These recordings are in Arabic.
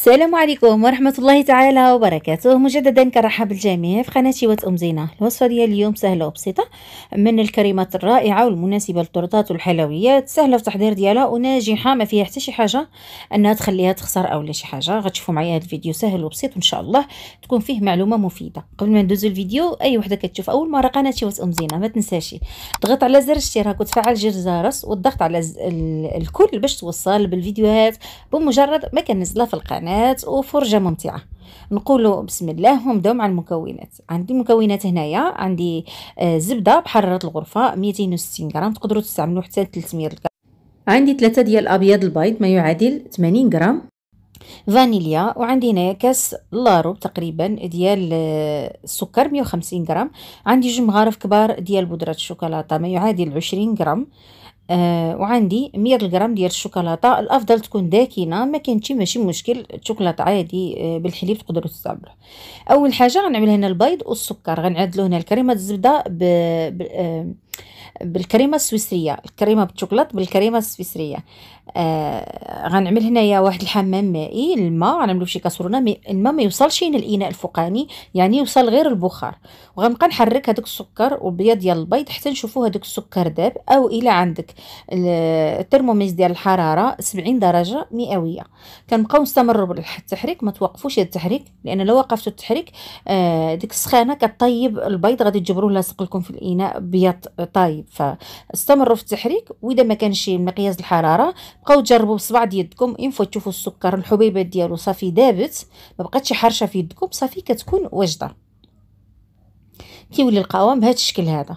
السلام عليكم ورحمة الله تعالى وبركاته مجددا كنرحب بالجميع في قناتي أم زينة الوصفة ديال اليوم سهلة وبسيطة من الكريمات الرائعة والمناسبة للطرطات والحلويات سهلة في التحضير ديالها وناجحة ما فيها حتى شي حاجة أنها تخليها تخسر أو شي حاجة غتشوفوا معايا هذا الفيديو سهل وبسيط وإن شاء الله تكون فيه معلومة مفيدة قبل ما ندوزو الفيديو أي وحدة كتشوف أول مرة قناتي أم زينة ما تنساشي تضغط على زر الاشتراك وتفعل زر الجرس والضغط على ال... الكل باش توصل بالفيديوهات بمجرد ما كنزلها في القناة مكونات وفرجه ممتعه نقولوا بسم الله ونبداو مع المكونات عندي مكونات هنايا عندي آه، زبده بحراره الغرفه 260 غرام تقدروا تستعملوا حتى 300 غرام عندي ثلاثة ديال الابيض البيض ما يعادل 80 غرام فانيليا وعندي هنايا كاس لاروب تقريبا ديال آه، السكر 150 غرام عندي جوج مغارف كبار ديال بودره الشوكولاته ما يعادل 20 غرام آه وعندي 100 غرام ديال الشوكولاته الافضل تكون داكنه ما كانتش ماشي مشكل الشوكولاته عادي آه، بالحليب تقدروا تستعملوه اول حاجه غنعمل هنا البيض والسكر غنعدلو هنا الكريمه الزبده ب, ب... آه بالكريمه السويسريه الكريمه بالشوكولات بالكريمه السويسريه آه غنعمل هنايا واحد الحمام مائي الماء غنعملو فشي كاسرونه مي الماء ما يوصلش للاناء الفوقاني يعني يوصل غير البخار وغنبقى نحرك هذاك السكر والبياض ديال البيض حتى نشوفو هذاك السكر داب او الى عندك الترموميز ديال الحراره 70 درجه مئويه كنبقاو نستمروا بالتحريك ما توقفوش هذا التحريك لان لو وقفتوا التحريك آه ديك السخانه كطيب البيض غادي تجبروه لاصق لكم في الاناء بيض طايب الصليب فاستمروا في التحريك واذا ما كانش مقياس الحراره بقاو تجربوا بصبع ديال يدكم ان فوا تشوفوا السكر الحبيبات ديالو صافي دابت ما بقاتش حرشه في يدكم صافي كتكون واجده كيولي القوام بهذا الشكل هذا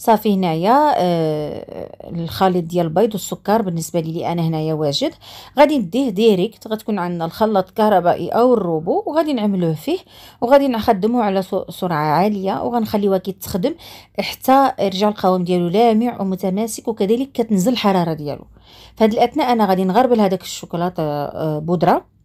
صافي هنايا آه الخليط ديال البيض والسكر بالنسبه لي انا هنايا واجد غادي نديه ديريكت غتكون عندنا الخلاط الكهربائي او الروبو وغادي نعملوه فيه وغادي نخدموه على سرعه عاليه وغنخليوها كيتخدم حتى يرجع القوام ديالو لامع ومتماسك وكذلك كتنزل الحراره ديالو فهاد الاثناء انا غادي نغربل هذاك الشوكولاته آه، بودره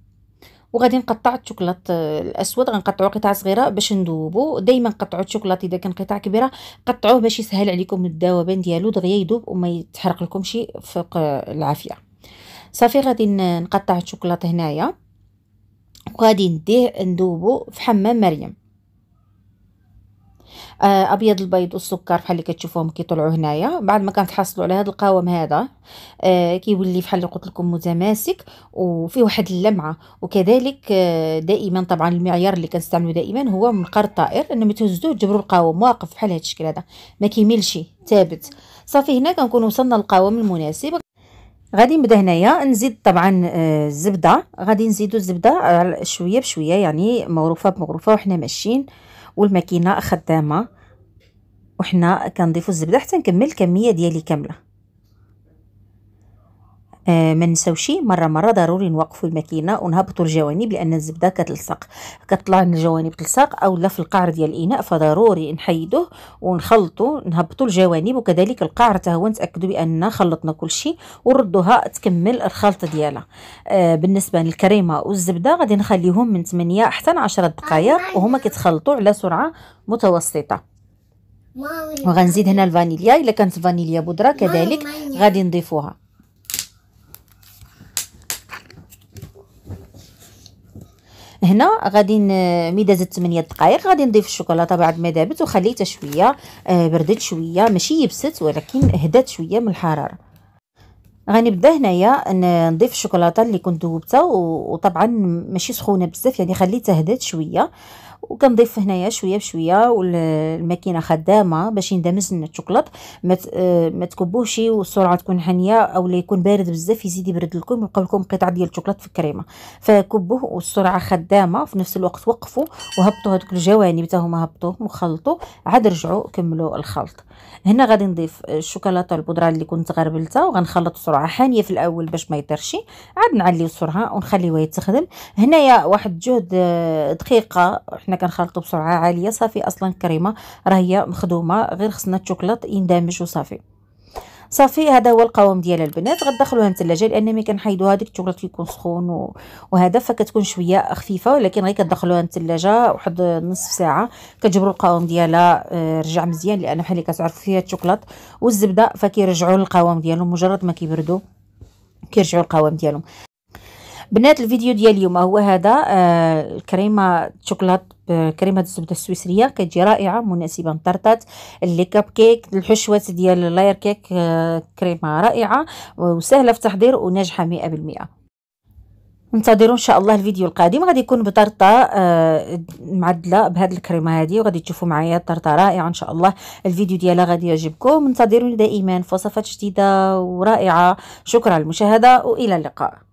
وغادي نقطع الشوكولاط آه، الاسود غنقطعو قطع صغيره باش ندوبو دائما قطعوا الشوكولاط اذا كان قطع كبيره قطعوه باش يسهل عليكم الذوبان ديالو دغيا يذوب وما يتحرق لكم شي فوق العافيه صافي غادي نقطع الشوكولاط هنايا وغادي نديه ندوبو في حمام مريم آه، ابيض البيض والسكر بحال اللي كتشوفوهم كيطلعوا هنايا بعد ما كنتحصلوا على هذا القوام هذا آه، كيولي بحال اللي قلت لكم متماسك وفيه واحد اللمعه وكذلك آه، دائما طبعا المعيار اللي كنستعملو دائما هو منقار الطائر انه متوزدوه تجبروا القوام واقف بحال هذا الشكل هذا ما كيميلش ثابت صافي هنا كنكون وصلنا للقوام المناسب غادي نبدا هنايا نزيد طبعا الزبده غادي نزيدو الزبده شويه بشويه يعني مغروفه بمغروفه وحنا ماشيين والماكينه خدامه وحنا كنضيفوا الزبده حتى نكمل الكميه ديالي كامله آه، ما نساوش مره مره ضروري نوقفوا الماكينه ونهبطوا الجوانب لان الزبده كتلصق كطلع الجوانب تلصق اولا في القعر ديال الاناء فضروري نحيدوه ونخلطوا نهبطوا الجوانب وكذلك القعر حتى هو نتاكدوا بان خلطنا كل شيء وردوها تكمل الخلط ديالها آه بالنسبه للكريمه والزبده غادي نخليهم من 8 حتى 10 دقائق آه، وهما كيتخلطوا على سرعه متوسطه وغنزيد هنا الفانيليا الا كانت فانيليا بودره كذلك غادي نضيفوها هنا غادي مي دازت 8 دقائق غادي نضيف الشوكولاته بعد ما دابت وخليتها شويه آه، بردت شويه ماشي يبست ولكن هدات شويه من الحراره غنبدا هنايا نضيف الشوكولاته اللي كنت ذوبتها وطبعا ماشي سخونه بزاف يعني خليتها هدات شويه وكنضيف هنايا شويه بشويه والماكينه خدامه باش يندمج لنا الشوكولاط ما ما تكبوهش والسرعه تكون هانيه او يكون بارد بزاف يزيد يبرد لكم يبقى لكم قطعه ديال الشوكولاط في الكريمه فكبوه والسرعه خدامه في نفس الوقت وقفوا وهبطوا هذوك الجوانب حتى هما هبطوه وخلطوا عاد رجعوا كملوا الخلط هنا غادي نضيف الشوكولاته البودره اللي كنت غربلتها وغنخلط بسرعه حانيه في الاول باش ما يطرش عاد نعليو السرعه ونخليوها يتخدم هنايا واحد جهد آه، دقيقه حنا حنا كنخلطو بسرعه عاليه صافي اصلا الكريمه راه هي مخدومه غير خصنا الشوكولات يندمج وصافي صافي هذا هو القوام ديال البنات غندخلوها للثلاجه لان ملي كنحيدوها هذيك الشوكولات كيكون سخون و... وهذا فكتكون شويه خفيفه ولكن غير كدخلوها للثلاجه واحد نصف ساعه كتجبروا القوام ديالها آه، رجع مزيان لان بحال اللي كتعرفوا فيها الشوكولات والزبده فكيرجعوا للقوام ديالهم مجرد ما كيبردوا كيرجعوا القوام ديالهم بنات الفيديو ديال اليوم هو هذا آه الكريمه شوكولات آه، كريمه الزبده السويسريه كتجي رائعه مناسبه للطرطات اللي كاب كيك الحشوات ديال اللاير كيك آه كريمه رائعه وسهله في التحضير وناجحه 100% انتظروا ان شاء الله الفيديو القادم غادي يكون بطرطه آه معدله بهاد الكريمه هذه وغادي تشوفوا معايا طرطه رائعه ان شاء الله الفيديو ديالها غادي يعجبكم انتظروني دائما في وصفات جديده ورائعه شكرا للمشاهده والى اللقاء